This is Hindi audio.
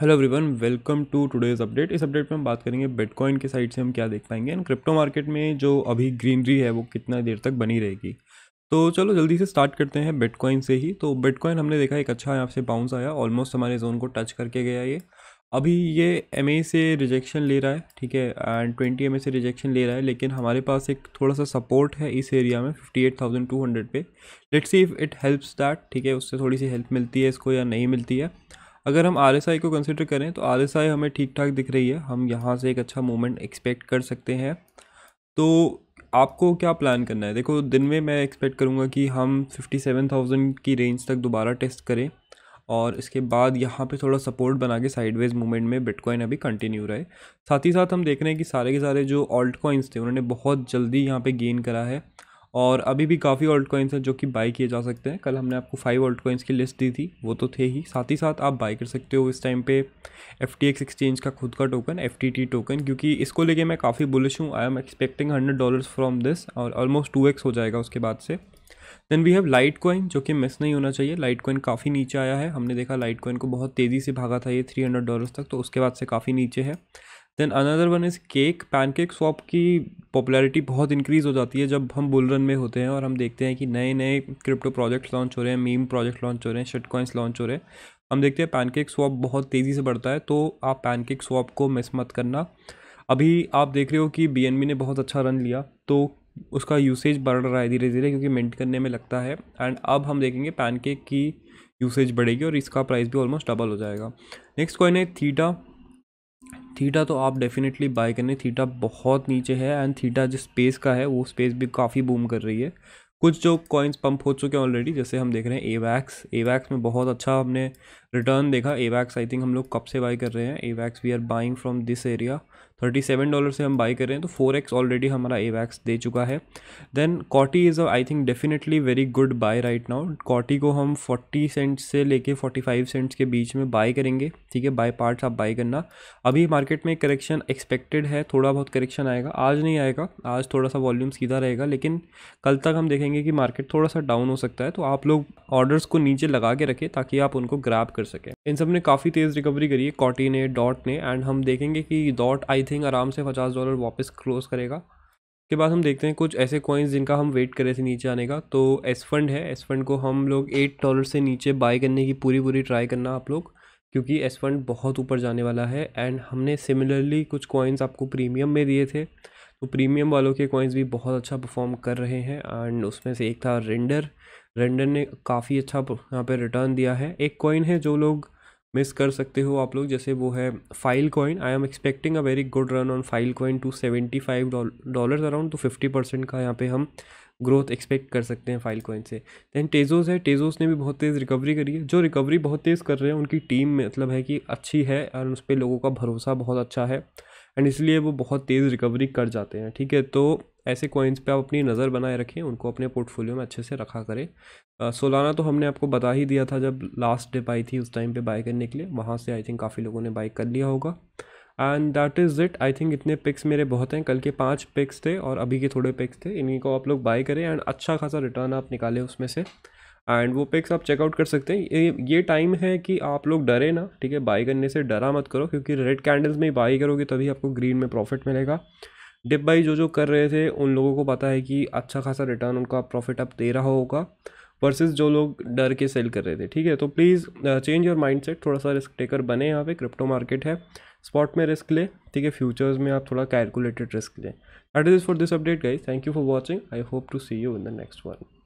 hello everyone welcome to today's update इस अपडेट में हम बात करेंगे बिटकॉइन के साइड से हम क्या देख पाएंगे एंड क्रिप्टो मार्केट में जो अभी ग्रीनरी है वो कितना देर तक बनी रहेगी तो चलो जल्दी से स्टार्ट करते हैं बिटकॉइन से ही तो बिटकॉइन हमने देखा एक अच्छा यहाँ से बाउंस आया ऑलमोस्ट हमारे जोन को टच करके गया ये अभी ये एम से रिजेक्शन ले रहा है ठीक है एंड ट्वेंटी एम से रिजेक्शन ले रहा है लेकिन हमारे पास एक थोड़ा सा सपोर्ट है इस एरिया में fifty eight thousand two hundred पे let's see if it helps that ठीक है उससे थोड़ी सी हेल्प मिलती है इसको या नहीं मिलती है अगर हम आर को कंसिडर करें तो आर हमें ठीक ठाक दिख रही है हम यहाँ से एक अच्छा मोमेंट एक्सपेक्ट कर सकते हैं तो आपको क्या प्लान करना है देखो दिन में मैं एक्सपेक्ट करूँगा कि हम 57,000 की रेंज तक दोबारा टेस्ट करें और इसके बाद यहाँ पे थोड़ा सपोर्ट बना के साइडवेज मूवमेंट में बिटकॉइन अभी कंटिन्यू रहे साथ ही साथ हम देख रहे हैं कि सारे के सारे जो ऑल्ट कॉइन्स थे उन्होंने बहुत जल्दी यहाँ पे गेन करा है और अभी भी काफ़ी ऑल्ट कॉइन्स हैं जो कि बाई किए जा सकते हैं कल हमने आपको फाइव ऑल्ट कॉइन्स की लिस्ट दी थी वो तो थे ही साथ ही साथ आप बाई कर सकते हो इस टाइम पे एफ टी एक्स एक्सचेंज का खुद का token F T T token क्योंकि इसको लेके मैं काफ़ी बुलिश हूँ I am expecting hundred dollars from this और ऑलमोस्ट टू एक्स हो जाएगा उसके बाद से then we have Litecoin जो कि मिस नहीं होना चाहिए लाइट कॉइन काफ़ी नीचे आया है हमने देखा लाइट कॉइन को बहुत तेज़ी से भागा था ये थ्री हंड्रेड डॉलर्स तक तो उसके बाद से काफ़ी नीचे है then another one is cake PancakeSwap की पॉपुलैरिटी बहुत इंक्रीज़ हो जाती है जब हम बुल रन में होते हैं और हम देखते हैं कि नए नए क्रिप्टो प्रोजेक्ट्स लॉन्च हो रहे हैं मीम प्रोजेक्ट लॉन्च हो रहे हैं शर्ट लॉन्च हो रहे हैं हम देखते हैं पैनकेक स्वॉप बहुत तेज़ी से बढ़ता है तो आप पैनकेक स्वॉप को मिस मत करना अभी आप देख रहे हो कि बी ने बहुत अच्छा रन लिया तो उसका यूसेज बढ़ रहा है धीरे धीरे क्योंकि मिंट करने में लगता है एंड अब हम देखेंगे पैनकेक की यूसेज बढ़ेगी और इसका प्राइस भी ऑलमोस्ट डबल हो जाएगा नेक्स्ट कॉइन है थीटा थीटा तो आप डेफिनेटली बाय करें थीटा बहुत नीचे है एंड थीटा जिस स्पेस का है वो स्पेस भी काफ़ी बूम कर रही है कुछ जो कॉइन्स पंप हो चुके हैं ऑलरेडी जैसे हम देख रहे हैं एवैक्स एवैक्स में बहुत अच्छा हमने रिटर्न देखा एवैक्स आई थिंक हम लोग कब से बाय कर रहे हैं Avax we are buying from this area thirty seven dollar से हम बाई कर रहे हैं तो फोर एक्स ऑलरेडी हमारा ए वैक्स दे चुका है then Coti is I think definitely very good buy right now Coti को हम फोर्टी सेंट्स से लेके फोर्टी फाइव सेंट्स के बीच में बाय करेंगे ठीक है बाय पार्ट्स आप बाई करना अभी मार्केट में करेक्शन एक्सपेक्टेड है थोड़ा बहुत करेक्शन आएगा आज नहीं आएगा आज थोड़ा सा वॉल्यूम सीधा रहेगा लेकिन कल तक हम देखेंगे कि मार्केट थोड़ा सा डाउन हो सकता है तो आप लोग ऑर्डर्स को नीचे लगा के रखें ताकि आप उनको ग्रैप कर सकें इन सब ने काफ़ी तेज़ रिकवरी करी है कॉटी ने डॉट ने एंड हम देखेंगे कि डॉट आई थिंक आराम से पचास डॉलर वापस क्लोज करेगा उसके बाद हम देखते हैं कुछ ऐसे कॉइन्स जिनका हम वेट करें थे नीचे आने का तो एस फंड है एस फंड को हम लोग एट डॉलर से नीचे बाय करने की पूरी पूरी ट्राई करना आप लोग क्योंकि एस फंड बहुत ऊपर जाने वाला है एंड हमने सिमिलरली कुछ कॉइन्स आपको प्रीमियम में दिए थे तो प्रीमियम वालों के कॉइन्स भी बहुत अच्छा परफॉर्म कर रहे हैं एंड उसमें से एक था रेंडर रेंडर ने काफ़ी अच्छा यहाँ पर रिटर्न दिया है एक कॉइन है जो लोग मिस कर सकते हो आप लोग जैसे वो है Filecoin I am expecting a very good run on Filecoin to seventy five dollar around तो फिफ्टी परसेंट का यहाँ पे हम ग्रोथ एक्सपेक्ट कर सकते हैं फाइल कॉइन से दैन टेजोस है टेजोस ने भी बहुत तेज़ रिकवरी करी है जो रिकवरी बहुत तेज़ कर रहे हैं उनकी टीम मतलब है कि अच्छी है और उस पर लोगों का भरोसा बहुत अच्छा है एंड इसलिए वो बहुत तेज़ रिकवरी कर जाते हैं ठीक है तो ऐसे कॉइन्स पे आप अपनी नज़र बनाए रखें उनको अपने पोर्टफोलियो में अच्छे से रखा करें सोलाना तो हमने आपको बता ही दिया था जब लास्ट डे आई थी उस टाइम पे बाई करने के लिए वहाँ से आई थिंक काफ़ी लोगों ने बाई कर लिया होगा and that is it I think इतने पिक्स मेरे बहुत हैं कल के पाँच पिक्स थे और अभी के थोड़े पिक्स थे इन्हीं को आप लोग बाई करें एंड अच्छा खासा रिटर्न आप निकालें उसमें से एंड वो पिक्स आप चेकआउट कर सकते हैं ये ये टाइम है कि आप लोग डरे ना ठीक है बाई करने से डरा मत करो क्योंकि रेड कैंडल्स में ही बाई करोगे तभी आपको ग्रीन में प्रॉफिट मिलेगा डिप बाई जो जो कर रहे थे उन लोगों को पता है कि अच्छा खासा रिटर्न उनका प्रॉफिट अब दे रहा होगा वर्सेस जो लोग डर के सेल कर रहे थे ठीक है तो प्लीज़ चेंज योर माइंडसेट थोड़ा सा रिस्क टेकर बने यहाँ पे क्रिप्टो मार्केट है स्पॉट में रिस्क लें ठीक है फ्यूचर्स में आप थोड़ा कैलकुलेटेड रिस्क लें that is for this update guys thank you for watching I hope to see you in the next one